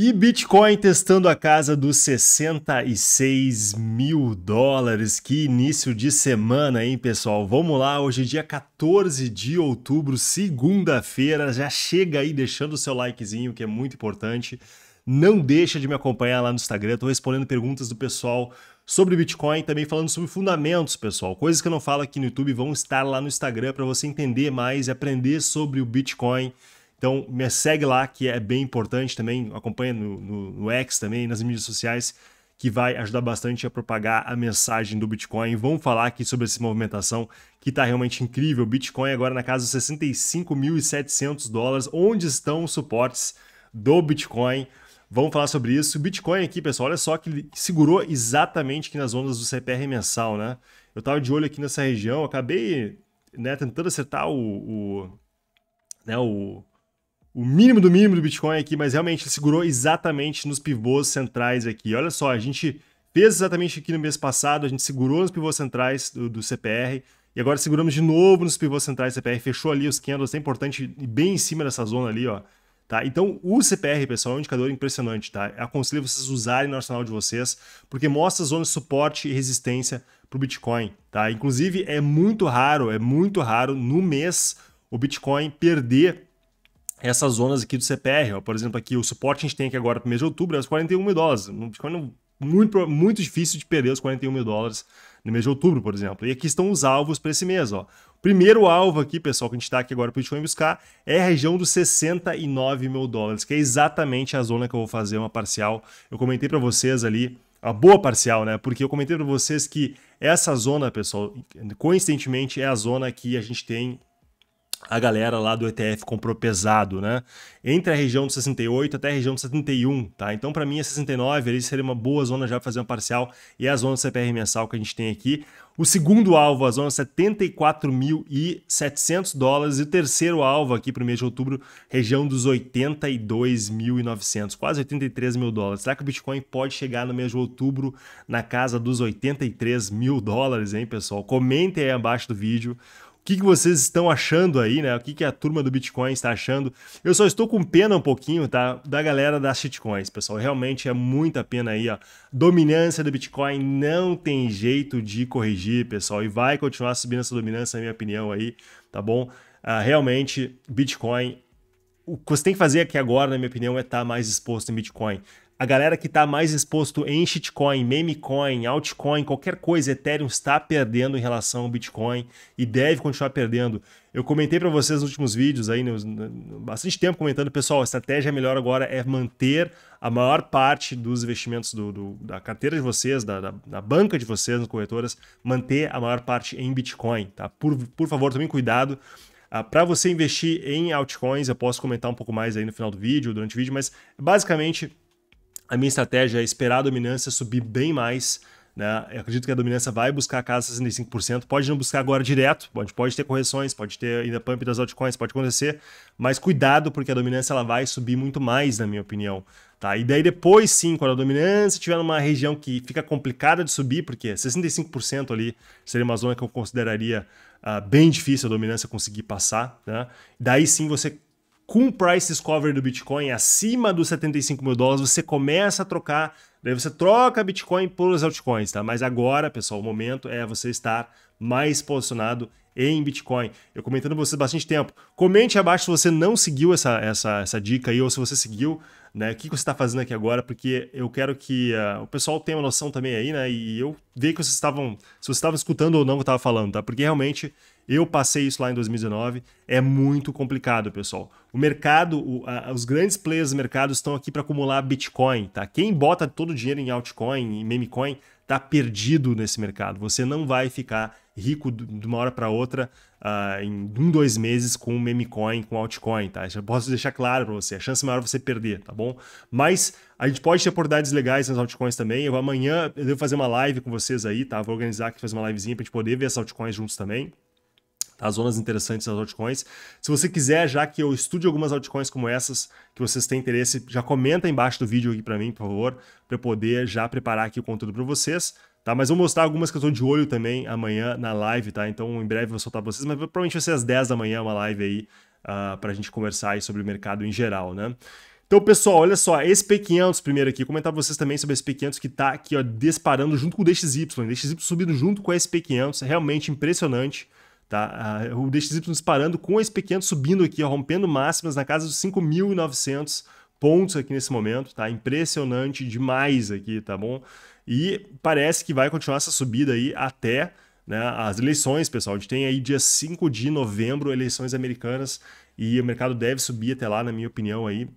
E Bitcoin testando a casa dos 66 mil dólares. Que início de semana, hein, pessoal? Vamos lá, hoje é dia 14 de outubro, segunda-feira. Já chega aí deixando o seu likezinho, que é muito importante. Não deixa de me acompanhar lá no Instagram. Estou respondendo perguntas do pessoal sobre Bitcoin, também falando sobre fundamentos, pessoal. Coisas que eu não falo aqui no YouTube vão estar lá no Instagram para você entender mais e aprender sobre o Bitcoin então, me segue lá, que é bem importante também. Acompanha no, no, no X também, nas mídias sociais, que vai ajudar bastante a propagar a mensagem do Bitcoin. Vamos falar aqui sobre essa movimentação que está realmente incrível. Bitcoin agora na casa dos 65.700 dólares. Onde estão os suportes do Bitcoin? Vamos falar sobre isso. Bitcoin aqui, pessoal, olha só que segurou exatamente aqui nas ondas do CPR mensal, né? Eu estava de olho aqui nessa região, acabei né, tentando acertar o, o, né, o, o mínimo do mínimo do Bitcoin aqui, mas realmente ele segurou exatamente nos pivôs centrais aqui. Olha só, a gente fez exatamente aqui no mês passado, a gente segurou nos pivôs centrais do, do CPR, e agora seguramos de novo nos pivôs centrais do CPR, fechou ali os candles, é importante bem em cima dessa zona ali, ó. Tá? Então, o CPR, pessoal, é um indicador impressionante, tá? Aconselho vocês usarem no arsenal de vocês, porque mostra zonas de suporte e resistência para o Bitcoin, tá? Inclusive, é muito raro, é muito raro no mês o Bitcoin perder essas zonas aqui do CPR. Ó. Por exemplo, aqui o suporte a gente tem aqui agora para mês de outubro é os 41 mil dólares. Bitcoin muito, muito difícil de perder os 41 mil dólares no mês de outubro, por exemplo. E aqui estão os alvos para esse mês. Ó. Primeiro alvo aqui, pessoal, que a gente está aqui agora para o Bitcoin buscar é a região dos 69 mil dólares, que é exatamente a zona que eu vou fazer uma parcial. Eu comentei para vocês ali a boa parcial, né? Porque eu comentei para vocês que essa zona, pessoal, coincidentemente é a zona que a gente tem a galera lá do ETF comprou pesado, né? Entre a região de 68 até a região de 71, tá? Então, para mim, a 69 ali seria uma boa zona já para fazer uma parcial e a zona CPR mensal que a gente tem aqui. O segundo alvo, a zona 74.700 dólares. E o terceiro alvo aqui para o mês de outubro, região dos 82.900, quase 83 mil dólares. Será que o Bitcoin pode chegar no mês de outubro na casa dos 83 mil dólares, hein, pessoal? Comentem aí abaixo do vídeo que, que vocês estão achando aí, né? O que, que a turma do Bitcoin está achando. Eu só estou com pena um pouquinho, tá? Da galera das shitcoins, pessoal. Realmente é muita pena aí, ó. Dominância do Bitcoin não tem jeito de corrigir, pessoal. E vai continuar subindo essa dominância, na minha opinião aí, tá bom? Ah, realmente, Bitcoin o que você tem que fazer aqui agora, na minha opinião, é estar tá mais exposto em Bitcoin a galera que está mais exposto em shitcoin, memecoin, altcoin, qualquer coisa, Ethereum está perdendo em relação ao Bitcoin e deve continuar perdendo. Eu comentei para vocês nos últimos vídeos aí, bastante tempo comentando, pessoal, a estratégia melhor agora é manter a maior parte dos investimentos do, do, da carteira de vocês, da, da, da, banca de vocês, nas corretoras, manter a maior parte em Bitcoin, tá? Por, por favor, tomem cuidado. Ah, para você investir em altcoins, eu posso comentar um pouco mais aí no final do vídeo, durante o vídeo, mas basicamente a minha estratégia é esperar a dominância subir bem mais. Né? Eu acredito que a dominância vai buscar a casa 65%. Pode não buscar agora direto, pode, pode ter correções, pode ter ainda pump das altcoins, pode acontecer. Mas cuidado, porque a dominância ela vai subir muito mais, na minha opinião. Tá? E daí depois sim, quando a dominância estiver numa região que fica complicada de subir, porque 65% ali seria uma zona que eu consideraria uh, bem difícil a dominância conseguir passar. Né? Daí sim você com o price discovery do Bitcoin acima dos 75 mil dólares, você começa a trocar, daí você troca Bitcoin por os altcoins, tá? Mas agora, pessoal, o momento é você estar mais posicionado em Bitcoin. Eu comentando com vocês bastante tempo. Comente abaixo se você não seguiu essa, essa, essa dica aí, ou se você seguiu, né? O que você está fazendo aqui agora, porque eu quero que uh, o pessoal tenha uma noção também aí, né? E eu ver que vocês estavam, se vocês estavam escutando ou não o que eu estava falando, tá? Porque realmente eu passei isso lá em 2019. É muito complicado, pessoal. O mercado, o, a, os grandes players do mercado estão aqui para acumular Bitcoin, tá? Quem bota todo o dinheiro em altcoin, em memecoin, tá perdido nesse mercado. Você não vai ficar rico de uma hora para outra uh, em um, dois meses com um meme coin, com altcoin, tá? Já posso deixar claro para você, a chance maior é você perder, tá bom? Mas a gente pode ter oportunidades legais nas altcoins também. Eu amanhã eu devo fazer uma live com vocês aí, tá? Vou organizar aqui, fazer uma livezinha para a gente poder ver as altcoins juntos também. Tá? As zonas interessantes das altcoins. Se você quiser, já que eu estude algumas altcoins como essas, que vocês têm interesse, já comenta embaixo do vídeo aqui para mim, por favor, para eu poder já preparar aqui o conteúdo para vocês. Tá, mas vou mostrar algumas que eu tô de olho também amanhã na live, tá? Então em breve eu vou soltar pra vocês, mas provavelmente vai ser às 10 da manhã uma live aí uh, pra gente conversar aí sobre o mercado em geral, né? Então, pessoal, olha só, SP500 primeiro aqui, comentar vocês também sobre SP500 que tá aqui, ó, disparando junto com o DXY, DXY subindo junto com a SP500, é realmente impressionante, tá? Uh, o DXY disparando com o SP500 subindo aqui, ó, rompendo máximas na casa dos 5.900 pontos aqui nesse momento, tá? Impressionante demais aqui, tá bom? E parece que vai continuar essa subida aí até né, as eleições, pessoal. A gente tem aí dia 5 de novembro, eleições americanas, e o mercado deve subir até lá, na minha opinião aí.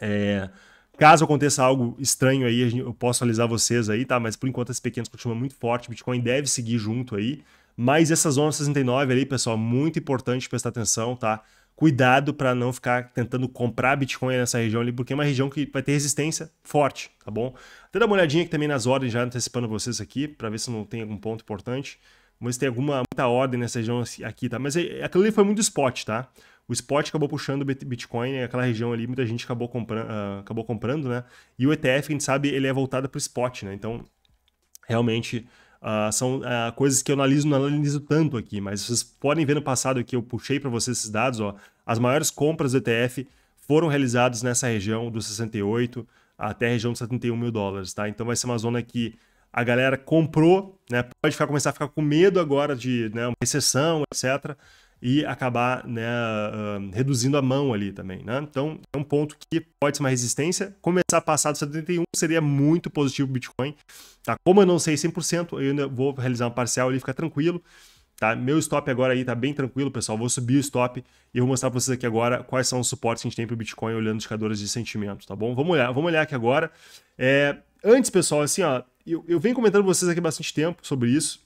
É, caso aconteça algo estranho aí, eu posso alisar vocês aí, tá? Mas por enquanto esse pequeno continua muito forte, Bitcoin deve seguir junto aí. Mas essa zona 69 ali, pessoal, muito importante prestar atenção, tá? cuidado para não ficar tentando comprar Bitcoin nessa região ali, porque é uma região que vai ter resistência forte, tá bom? Até dá uma olhadinha aqui também nas ordens, já antecipando vocês aqui, para ver se não tem algum ponto importante. Mas se tem alguma muita ordem nessa região aqui, tá? Mas é, é, aquilo ali foi muito spot, tá? O spot acabou puxando o Bitcoin, né? aquela região ali, muita gente acabou, compra uh, acabou comprando, né? E o ETF, a gente sabe, ele é voltado para o spot, né? Então, realmente Uh, são uh, coisas que eu analiso, não analiso tanto aqui, mas vocês podem ver no passado que eu puxei para vocês esses dados. Ó, as maiores compras do ETF foram realizadas nessa região dos 68 até a região dos 71 mil dólares, tá? Então vai ser uma zona que a galera comprou, né? Pode ficar, começar a ficar com medo agora de né, uma recessão, etc e acabar né, uh, reduzindo a mão ali também. Né? Então, é um ponto que pode ser uma resistência. Começar passado 71 seria muito positivo o Bitcoin. Tá? Como eu não sei 100%, eu ainda vou realizar um parcial ali, fica tranquilo. Tá? Meu stop agora aí tá bem tranquilo, pessoal. Vou subir o stop e vou mostrar para vocês aqui agora quais são os suportes que a gente tem para o Bitcoin olhando indicadores de sentimento, tá bom? Vamos olhar, vamos olhar aqui agora. É, antes, pessoal, assim, ó, eu, eu venho comentando com vocês aqui há bastante tempo sobre isso.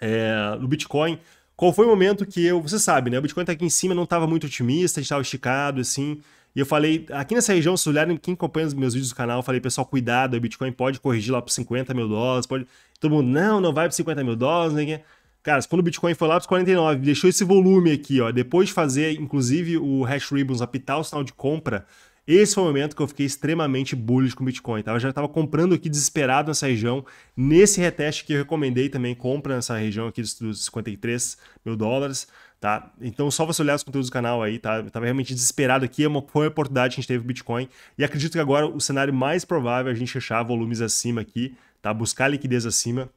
É, no Bitcoin, qual foi o momento que eu. Você sabe, né? O Bitcoin tá aqui em cima, não estava muito otimista, estava esticado, assim. E eu falei, aqui nessa região, se olharem quem acompanha os meus vídeos do canal, eu falei, pessoal, cuidado, o Bitcoin pode corrigir lá para 50 mil dólares, pode. Todo mundo, não, não vai para 50 mil dólares, ninguém. Cara, quando o Bitcoin foi lá para 49, deixou esse volume aqui, ó. Depois de fazer, inclusive, o hash ribbons apitar o sinal de compra, esse foi o momento que eu fiquei extremamente bullish com o Bitcoin, tá? Eu já estava comprando aqui desesperado nessa região. Nesse reteste que eu recomendei também, compra nessa região aqui dos 53 mil dólares, tá? Então, só você olhar os conteúdos do canal aí, tá? Eu tava realmente desesperado aqui, é uma boa oportunidade que a gente teve o Bitcoin. E acredito que agora o cenário mais provável é a gente achar volumes acima aqui, tá? Buscar liquidez acima.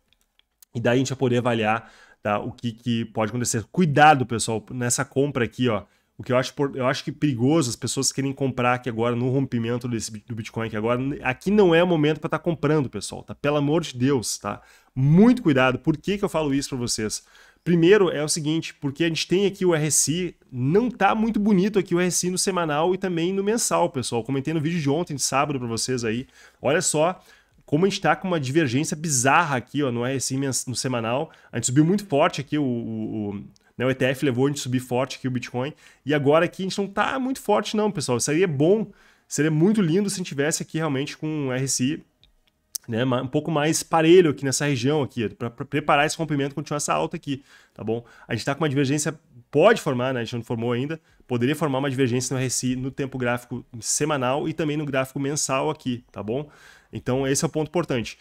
E daí a gente vai poder avaliar tá? o que, que pode acontecer. Cuidado, pessoal, nessa compra aqui, ó. O que eu acho, eu acho que perigoso as pessoas querem comprar aqui agora no rompimento desse, do Bitcoin aqui agora. Aqui não é o momento para estar tá comprando, pessoal, tá? Pelo amor de Deus, tá? Muito cuidado. Por que, que eu falo isso para vocês? Primeiro é o seguinte, porque a gente tem aqui o RSI, não tá muito bonito aqui o RSI no semanal e também no mensal, pessoal. comentei no vídeo de ontem, de sábado, para vocês aí. Olha só, como a gente está com uma divergência bizarra aqui ó, no RSI no semanal. A gente subiu muito forte aqui o, o, o né? O ETF levou a gente subir forte aqui o Bitcoin. E agora aqui a gente não está muito forte, não, pessoal. Seria bom, seria muito lindo se a gente tivesse aqui realmente com um RSI né, um pouco mais parelho aqui nessa região aqui, para preparar esse rompimento e continuar essa alta aqui, tá bom? A gente está com uma divergência, pode formar, né, a gente não formou ainda, poderia formar uma divergência no RSI no tempo gráfico semanal e também no gráfico mensal aqui, tá bom? Então esse é o ponto importante.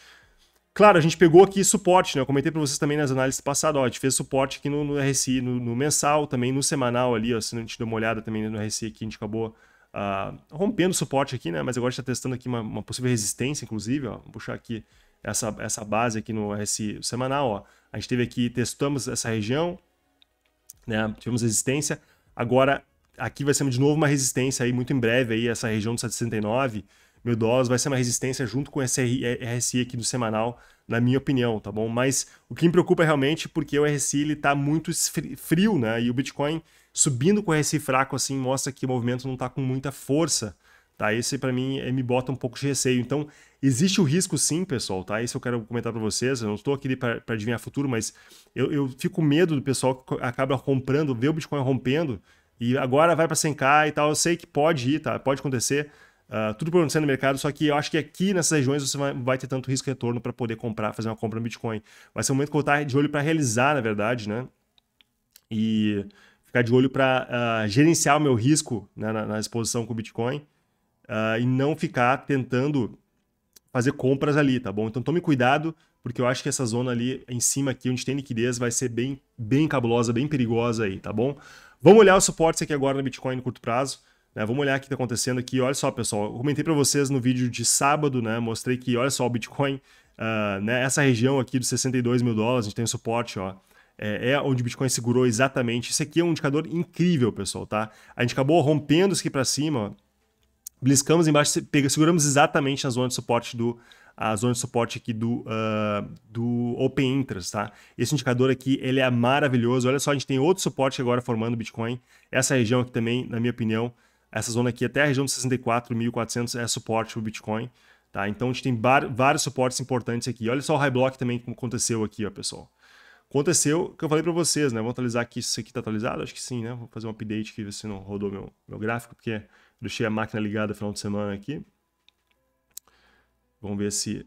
Claro, a gente pegou aqui suporte, né? Eu comentei para vocês também nas análises passadas, ó, a gente fez suporte aqui no, no RSI, no, no, mensal, também no semanal ali, ó, se a gente deu uma olhada também no RSI aqui, a gente acabou uh, rompendo o suporte aqui, né? Mas agora a gente está testando aqui uma, uma, possível resistência, inclusive, ó, vou puxar aqui essa, essa base aqui no RSI semanal, ó. A gente teve aqui, testamos essa região, né? Tivemos resistência, agora aqui vai ser de novo uma resistência aí muito em breve aí, essa região dos 769, meu DOS, vai ser uma resistência junto com esse RSI aqui do semanal, na minha opinião, tá bom? Mas o que me preocupa é realmente porque o RSI ele tá muito frio, né? E o Bitcoin subindo com o RSI fraco assim mostra que o movimento não tá com muita força, tá? Esse para mim é, me bota um pouco de receio. Então, existe o risco sim, pessoal, tá? Isso eu quero comentar para vocês, eu não estou aqui para adivinhar futuro, mas eu, eu fico com medo do pessoal que acaba comprando, vê o Bitcoin rompendo e agora vai para 100k e tal. Eu sei que pode ir, tá? Pode acontecer, Uh, tudo acontecendo no mercado, só que eu acho que aqui nessas regiões você vai, vai ter tanto risco e retorno para poder comprar, fazer uma compra no Bitcoin. Vai ser um momento que eu vou estar de olho para realizar, na verdade, né? E ficar de olho para uh, ah, gerenciar o meu risco né, na, na, exposição com o Bitcoin uh, e não ficar tentando fazer compras ali, tá bom? Então tome cuidado, porque eu acho que essa zona ali em cima aqui, onde tem liquidez, vai ser bem, bem cabulosa, bem perigosa aí, tá bom? Vamos olhar os suportes aqui agora no Bitcoin no curto prazo. Né? Vamos olhar o que está acontecendo aqui. Olha só, pessoal, eu comentei para vocês no vídeo de sábado, né? mostrei que, olha só, o Bitcoin, uh, né? essa região aqui dos 62 mil dólares, a gente tem o suporte, ó, é, é, onde o Bitcoin segurou exatamente. Isso aqui é um indicador incrível, pessoal, tá? A gente acabou rompendo isso aqui para cima, ó. bliscamos embaixo, pega, seguramos exatamente na zona de suporte do a zona de suporte aqui do, uh, do Open Interest, tá? Esse indicador aqui, ele é maravilhoso. Olha só, a gente tem outro suporte agora formando Bitcoin. Essa região aqui também, na minha opinião, essa zona aqui até a região dos 64.400 é suporte para o Bitcoin. Tá? Então a gente tem vários suportes importantes aqui. Olha só o high block também como aconteceu aqui, ó, pessoal. Aconteceu que eu falei para vocês, né? Vou atualizar aqui se isso aqui está atualizado, acho que sim, né? Vou fazer um update aqui, ver se não rodou meu, meu gráfico, porque eu deixei a máquina ligada no final de semana aqui. Vamos ver se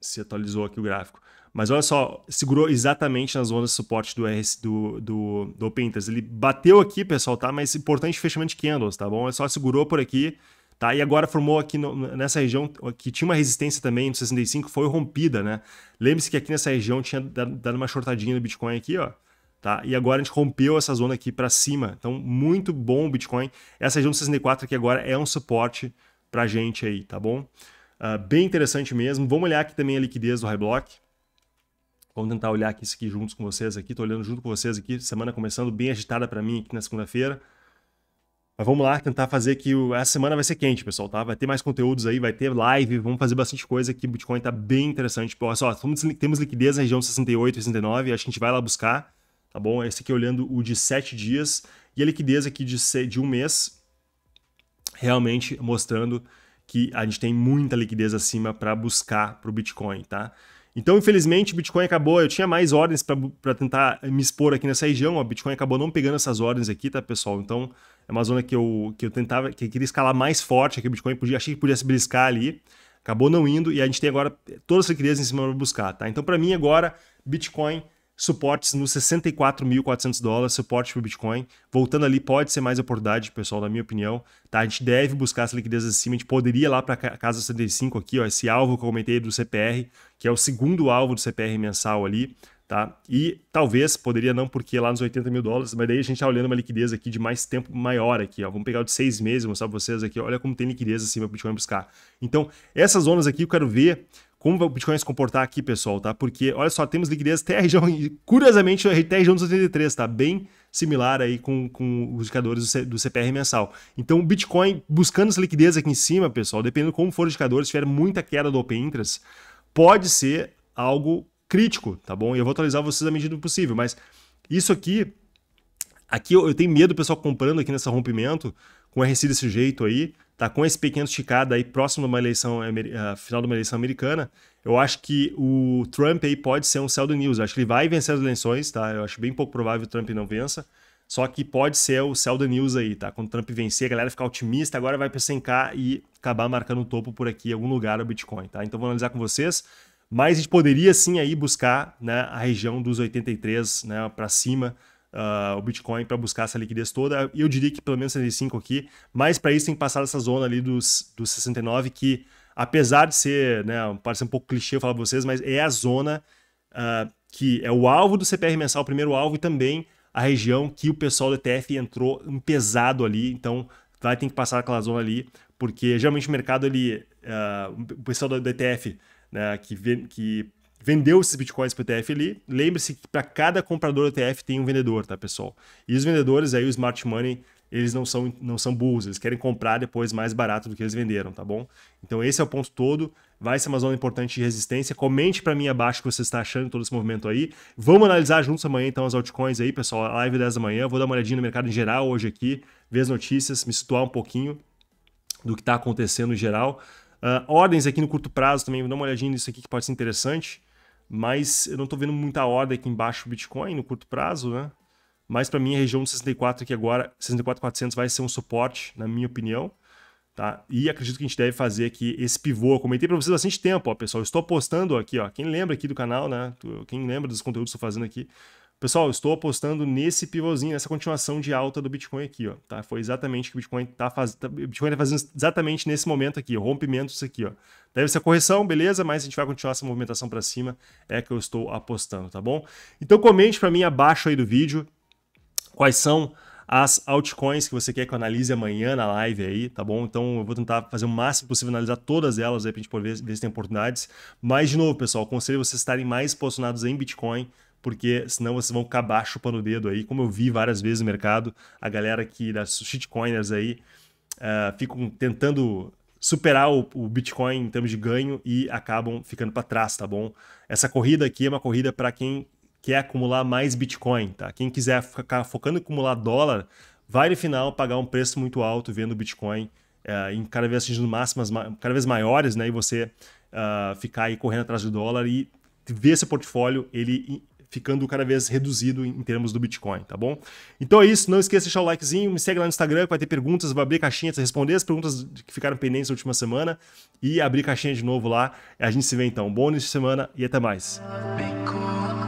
se atualizou aqui o gráfico. Mas olha só, segurou exatamente nas zonas de suporte do, RS, do, do, do Ele bateu aqui, pessoal, tá? Mas importante fechamento de candles, tá bom? Ele só segurou por aqui, tá? E agora formou aqui no, nessa região que tinha uma resistência também no 65, foi rompida, né? Lembre-se que aqui nessa região tinha dado uma shortadinha no Bitcoin aqui, ó. Tá? E agora a gente rompeu essa zona aqui para cima. Então, muito bom o Bitcoin. Essa região do 64 aqui agora é um suporte para gente aí, tá bom? Uh, bem interessante mesmo. Vamos olhar aqui também a liquidez do High Block. Vamos tentar olhar aqui isso aqui juntos com vocês aqui. Tô olhando junto com vocês aqui. Semana começando bem agitada para mim aqui na segunda-feira. Mas vamos lá tentar fazer que o... essa semana vai ser quente, pessoal, tá? Vai ter mais conteúdos aí, vai ter live, vamos fazer bastante coisa aqui. Bitcoin tá bem interessante. Olha só, temos liquidez na região 68, 69, acho que a gente vai lá buscar, tá bom? Esse aqui olhando o de 7 dias e a liquidez aqui de, de um mês, realmente mostrando que a gente tem muita liquidez acima para buscar para o Bitcoin, tá? Então, infelizmente, o Bitcoin acabou. Eu tinha mais ordens para tentar me expor aqui nessa região. O Bitcoin acabou não pegando essas ordens aqui, tá, pessoal? Então, é uma zona que eu, que eu tentava, que eu queria escalar mais forte, que o Bitcoin podia, achei que podia se beliscar ali. Acabou não indo e a gente tem agora todas as liquidez em cima para buscar, tá? Então, para mim, agora, Bitcoin suportes nos 64.400 dólares, suporte para o Bitcoin. Voltando ali, pode ser mais oportunidade, pessoal, na minha opinião. Tá? A gente deve buscar essa liquidez acima, a gente poderia ir lá para a casa 75 aqui, ó, esse alvo que eu comentei do CPR, que é o segundo alvo do CPR mensal ali. Tá? E talvez, poderia não, porque lá nos 80 mil dólares, mas daí a gente está olhando uma liquidez aqui de mais tempo maior aqui, ó. Vamos pegar o de seis meses, mostrar para vocês aqui, olha como tem liquidez acima para o Bitcoin buscar. Então, essas zonas aqui eu quero ver como vai o Bitcoin se comportar aqui, pessoal, tá? Porque, olha só, temos liquidez até a região, curiosamente, até a região dos 83, tá? Bem similar aí com, com os indicadores do, CPR mensal. Então, o Bitcoin buscando essa liquidez aqui em cima, pessoal, dependendo como for os indicadores, se tiver muita queda do Open Interest, pode ser algo crítico, tá bom? E eu vou atualizar vocês à medida do possível, mas isso aqui, aqui eu, eu tenho medo pessoal comprando aqui nesse rompimento, com o RSI desse jeito aí, tá com esse pequeno esticado aí próximo de uma eleição, ah, final de uma eleição americana, eu acho que o Trump aí pode ser um Seldon News. Eu acho que ele vai vencer as eleições, tá? Eu acho bem pouco provável que o Trump não vença. Só que pode ser o Seldon News aí, tá? Quando o Trump vencer, a galera ficar otimista, agora vai para 100k e acabar marcando o topo por aqui, em algum lugar, o Bitcoin, tá? Então vou analisar com vocês. Mas a gente poderia sim aí buscar né, a região dos 83 né, para cima, uh, o Bitcoin para buscar essa liquidez toda. E eu diria que pelo menos 65 aqui, mas para isso tem que passar essa zona ali dos, dos 69, que apesar de ser, né, parece um pouco clichê eu falar para vocês, mas é a zona uh, que é o alvo do CPR mensal, o primeiro alvo, e também a região que o pessoal do ETF entrou pesado ali, então vai ter que passar aquela zona ali, porque geralmente o mercado, ele, uh, o pessoal do ETF né, que, vem, que vendeu esses bitcoins para o ETF ali. Lembre-se que para cada comprador do ETF tem um vendedor, tá, pessoal? E os vendedores aí, o smart money, eles não são, não são burros, eles querem comprar depois mais barato do que eles venderam, tá bom? Então esse é o ponto todo. Vai ser uma zona importante de resistência. Comente para mim abaixo o que você está achando todo esse movimento aí. Vamos analisar juntos amanhã então as altcoins aí, pessoal. A live 10 da manhã. Vou dar uma olhadinha no mercado em geral hoje aqui, ver as notícias, me situar um pouquinho do que está acontecendo em geral. Uh, ordens aqui no curto prazo também, vou dar uma olhadinha nisso aqui que pode ser interessante mas eu não estou vendo muita ordem aqui embaixo do Bitcoin no curto prazo, né? Mas para mim a região de 64 aqui agora, 64.400 vai ser um suporte, na minha opinião. Tá? E acredito que a gente deve fazer aqui esse pivô. Eu comentei para vocês há bastante tempo, ó, pessoal. Eu estou postando aqui, ó. Quem lembra aqui do canal, né? Quem lembra dos conteúdos que estou fazendo aqui, Pessoal, estou apostando nesse pivôzinho, nessa continuação de alta do Bitcoin aqui, ó, tá? Foi exatamente o que o Bitcoin está faz... Tá, tá... fazendo exatamente nesse momento aqui, rompimento isso aqui, ó. Deve ser correção, beleza, mas a gente vai continuar essa movimentação para cima, é que eu estou apostando, tá bom? Então comente para mim abaixo aí do vídeo quais são as altcoins que você quer que eu analise amanhã na live aí, tá bom? Então eu vou tentar fazer o máximo possível analisar todas elas aí para a gente poder ver, ver se tem oportunidades. Mas, de novo, pessoal, aconselho vocês estarem mais posicionados em Bitcoin porque senão vocês vão acabar chupando o dedo aí. Como eu vi várias vezes no mercado, a galera que das shitcoiners aí uh, ficam tentando superar o, o, Bitcoin em termos de ganho e acabam ficando para trás, tá bom? Essa corrida aqui é uma corrida para quem quer acumular mais Bitcoin, tá? Quem quiser ficar focando em acumular dólar, vai no final pagar um preço muito alto vendo o Bitcoin uh, em cada vez atingindo máximas cada vez maiores, né? E você uh, ficar aí correndo atrás do dólar e ver seu portfólio ele ficando cada vez reduzido em termos do Bitcoin, tá bom? Então é isso, não esqueça de deixar o likezinho, me segue lá no Instagram, que vai ter perguntas, vai abrir caixinha responder as perguntas que ficaram pendentes na última semana e abrir caixinha de novo lá. A gente se vê então. Bom início de semana e até mais. Bitcoin.